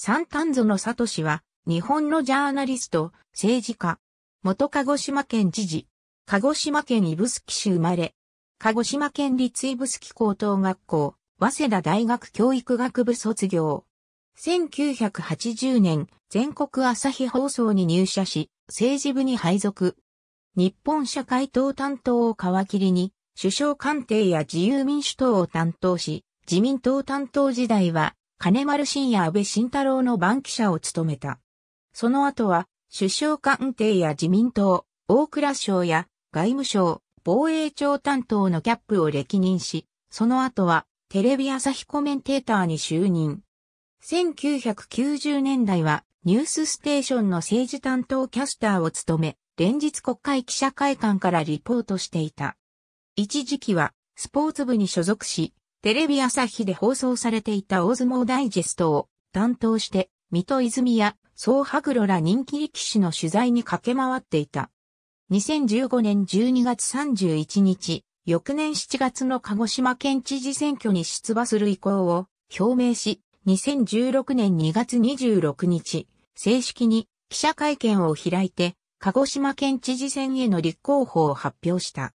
サンタンゾのサトシは、日本のジャーナリスト、政治家、元鹿児島県知事、鹿児島県スキ市生まれ、鹿児島県立スキ高等学校、早稲田大学教育学部卒業。1980年、全国朝日放送に入社し、政治部に配属。日本社会党担当を皮切りに、首相官邸や自由民主党を担当し、自民党担当時代は金丸信也安倍晋太郎の番記者を務めた。その後は、首相官邸や自民党、大蔵省や外務省、防衛庁担当のキャップを歴任し、その後はテレビ朝日コメンテーターに就任。1990年代はニュースステーションの政治担当キャスターを務め、連日国会記者会館からリポートしていた。一時期はスポーツ部に所属し、テレビ朝日で放送されていた大相撲ダイジェストを担当して、水戸泉や総白露ら人気力士の取材に駆け回っていた。2015年12月31日、翌年7月の鹿児島県知事選挙に出馬する意向を表明し、2016年2月26日、正式に記者会見を開いて、鹿児島県知事選への立候補を発表した。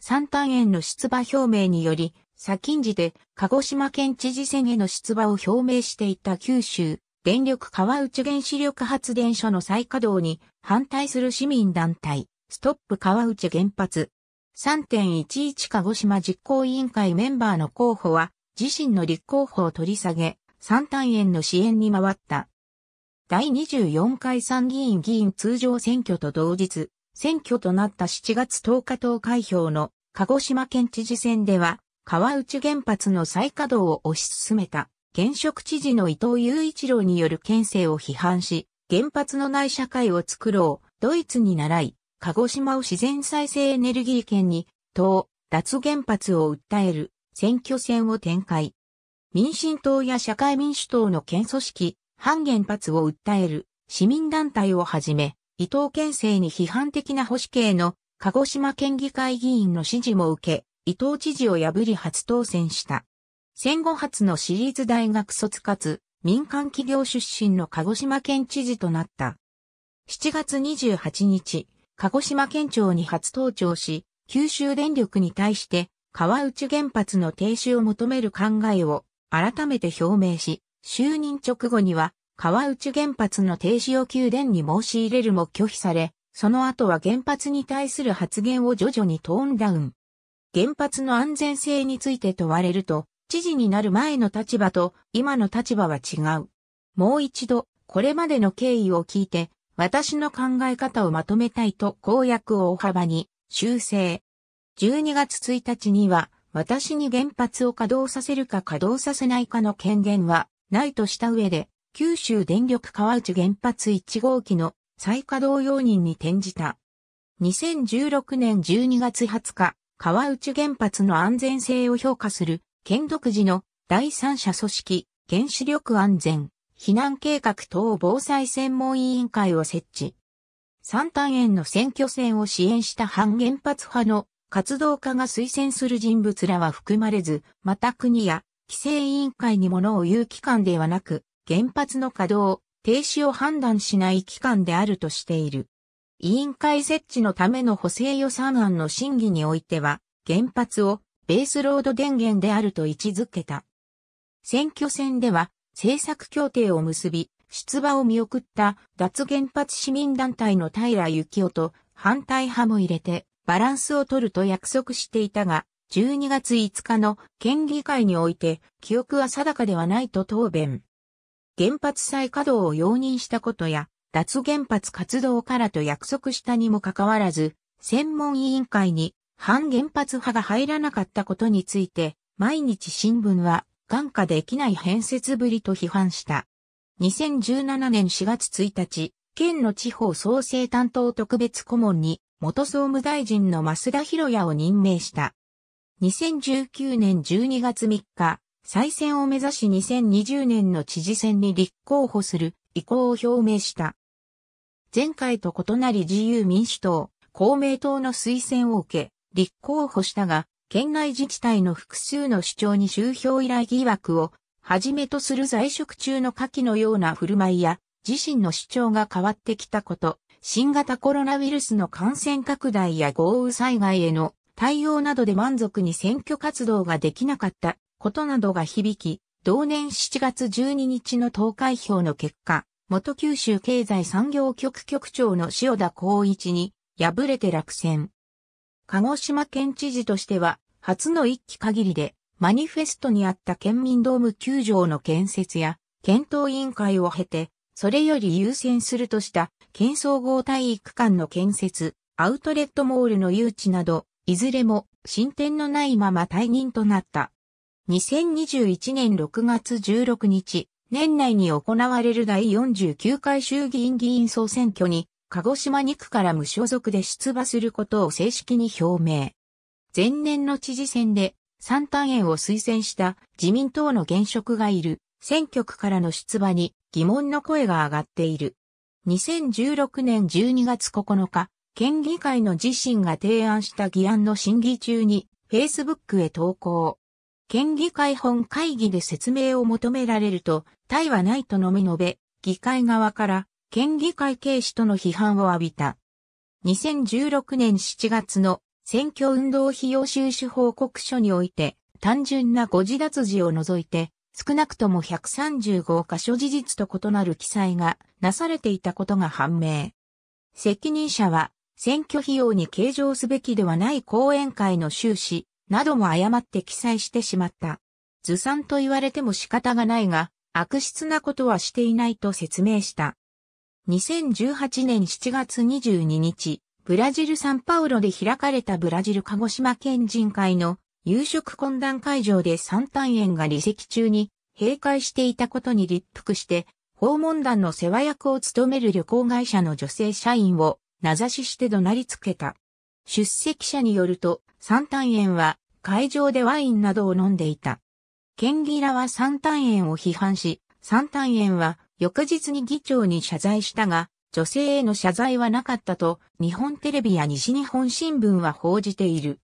三単円の出馬表明により、先ん時で鹿児島県知事選への出馬を表明していた九州電力川内原子力発電所の再稼働に反対する市民団体ストップ川内原発3.11鹿児島実行委員会メンバーの候補は自身の立候補を取り下げ3単円の支援に回った。第24回参議院議員通常選挙と同日、選挙となった7月10日投開票の鹿児島県知事選では、川内原発の再稼働を推し進めた現職知事の伊藤雄一郎による県政を批判し、原発のない社会を作ろう、ドイツに習い、鹿児島を自然再生エネルギー圏に、党、脱原発を訴える選挙戦を展開。民進党や社会民主党の県組織、反原発を訴える市民団体をはじめ、伊藤県政に批判的な保守系の鹿児島県議会議員の支持も受け、伊藤知事を破り初当選した。戦後初の私立大学卒かつ民間企業出身の鹿児島県知事となった。7月28日、鹿児島県庁に初登庁し、九州電力に対して川内原発の停止を求める考えを改めて表明し、就任直後には川内原発の停止を宮殿に申し入れるも拒否され、その後は原発に対する発言を徐々にトーンダウン。原発の安全性について問われると、知事になる前の立場と今の立場は違う。もう一度、これまでの経緯を聞いて、私の考え方をまとめたいと公約を大幅に修正。12月1日には、私に原発を稼働させるか稼働させないかの権限はないとした上で、九州電力川内原発1号機の再稼働容認に転じた。2016年12月20日、川内原発の安全性を評価する県独自の第三者組織原子力安全避難計画等防災専門委員会を設置。三単円の選挙戦を支援した反原発派の活動家が推薦する人物らは含まれず、また国や規制委員会にものを言う機関ではなく、原発の稼働、停止を判断しない機関であるとしている。委員会設置のための補正予算案の審議においては、原発をベースロード電源であると位置づけた。選挙戦では、政策協定を結び、出馬を見送った脱原発市民団体の平幸夫と反対派も入れてバランスを取ると約束していたが、12月5日の県議会において記憶は定かではないと答弁。原発再稼働を容認したことや、脱原発活動からと約束したにもかかわらず、専門委員会に反原発派が入らなかったことについて、毎日新聞は眼下できない変節ぶりと批判した。2017年4月1日、県の地方創生担当特別顧問に元総務大臣の増田博也を任命した。2019年12月3日、再選を目指し2020年の知事選に立候補する意向を表明した。前回と異なり自由民主党、公明党の推薦を受け、立候補したが、県内自治体の複数の主張に周票依頼疑惑をはじめとする在職中の下記のような振る舞いや、自身の主張が変わってきたこと、新型コロナウイルスの感染拡大や豪雨災害への対応などで満足に選挙活動ができなかったことなどが響き、同年7月12日の投開票の結果、元九州経済産業局局長の塩田光一に敗れて落選。鹿児島県知事としては初の一期限りでマニフェストにあった県民ドーム球場の建設や検討委員会を経てそれより優先するとした県総合体育館の建設、アウトレットモールの誘致など、いずれも進展のないまま退任となった。2021年6月16日、年内に行われる第49回衆議院議員総選挙に、鹿児島2区から無所属で出馬することを正式に表明。前年の知事選で、三単円を推薦した自民党の現職がいる選挙区からの出馬に疑問の声が上がっている。2016年12月9日、県議会の自身が提案した議案の審議中に Facebook へ投稿。県議会本会議で説明を求められると、対はないとのみ述べ、議会側から県議会軽視との批判を浴びた。2016年7月の選挙運動費用収支報告書において、単純な誤字脱字を除いて、少なくとも135箇所事実と異なる記載がなされていたことが判明。責任者は、選挙費用に計上すべきではない講演会の収支、なども誤って記載してしまった。ずさんと言われても仕方がないが、悪質なことはしていないと説明した。2018年7月22日、ブラジル・サンパウロで開かれたブラジル鹿児島県人会の夕食懇談会場で三単円が離席中に閉会していたことに立腹して、訪問団の世話役を務める旅行会社の女性社員を名指しして怒鳴りつけた。出席者によると、三単円は会場でワインなどを飲んでいた。県議らは三単円を批判し、三単円は翌日に議長に謝罪したが、女性への謝罪はなかったと、日本テレビや西日本新聞は報じている。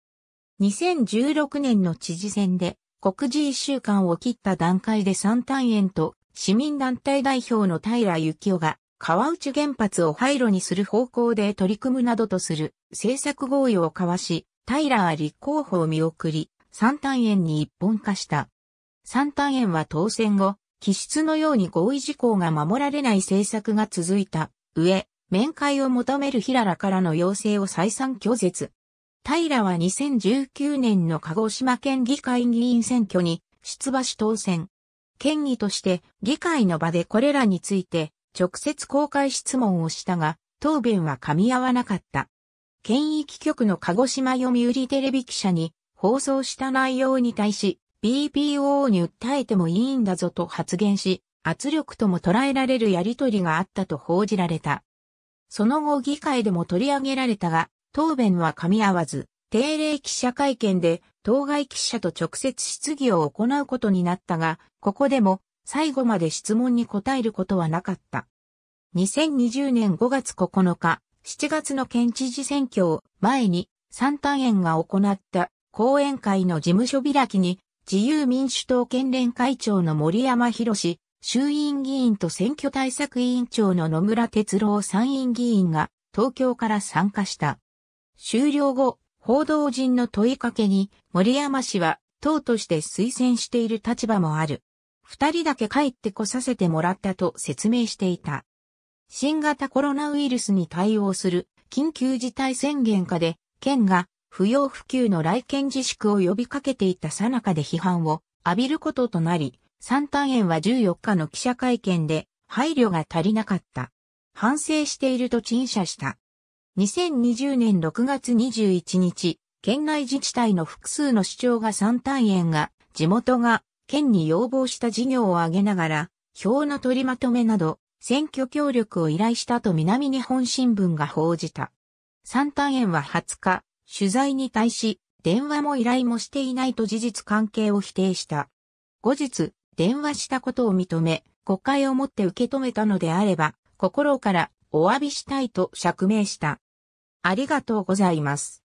2016年の知事選で、告示1週間を切った段階で三単円と、市民団体代表の平幸雄が、川内原発を廃炉にする方向で取り組むなどとする政策合意を交わし、タイラー立候補を見送り、三単円に一本化した。三単円は当選後、気質のように合意事項が守られない政策が続いた上、面会を求める平らからの要請を再三拒絶。平は2019年の鹿児島県議会議員選挙に出馬し当選。県議として議会の場でこれらについて直接公開質問をしたが、答弁は噛み合わなかった。県域局の鹿児島読売テレビ記者に放送した内容に対し BPO に訴えてもいいんだぞと発言し、圧力とも捉えられるやりとりがあったと報じられた。その後議会でも取り上げられたが、答弁は噛み合わず、定例記者会見で当該記者と直接質疑を行うことになったが、ここでも最後まで質問に答えることはなかった。2020年5月9日、7月の県知事選挙を前に、三単園が行った講演会の事務所開きに、自由民主党県連会長の森山博氏、衆院議員と選挙対策委員長の野村哲郎参院議員が東京から参加した。終了後、報道陣の問いかけに森山氏は党として推薦している立場もある。二人だけ帰ってこさせてもらったと説明していた。新型コロナウイルスに対応する緊急事態宣言下で、県が不要不急の来県自粛を呼びかけていたさなかで批判を浴びることとなり、三単園は14日の記者会見で配慮が足りなかった。反省していると陳謝した。2020年6月21日、県内自治体の複数の市長が三単園が地元が県に要望した事業を挙げながら、票の取りまとめなど、選挙協力を依頼したと南日本新聞が報じた。三単園は20日、取材に対し、電話も依頼もしていないと事実関係を否定した。後日、電話したことを認め、誤解をもって受け止めたのであれば、心からお詫びしたいと釈明した。ありがとうございます。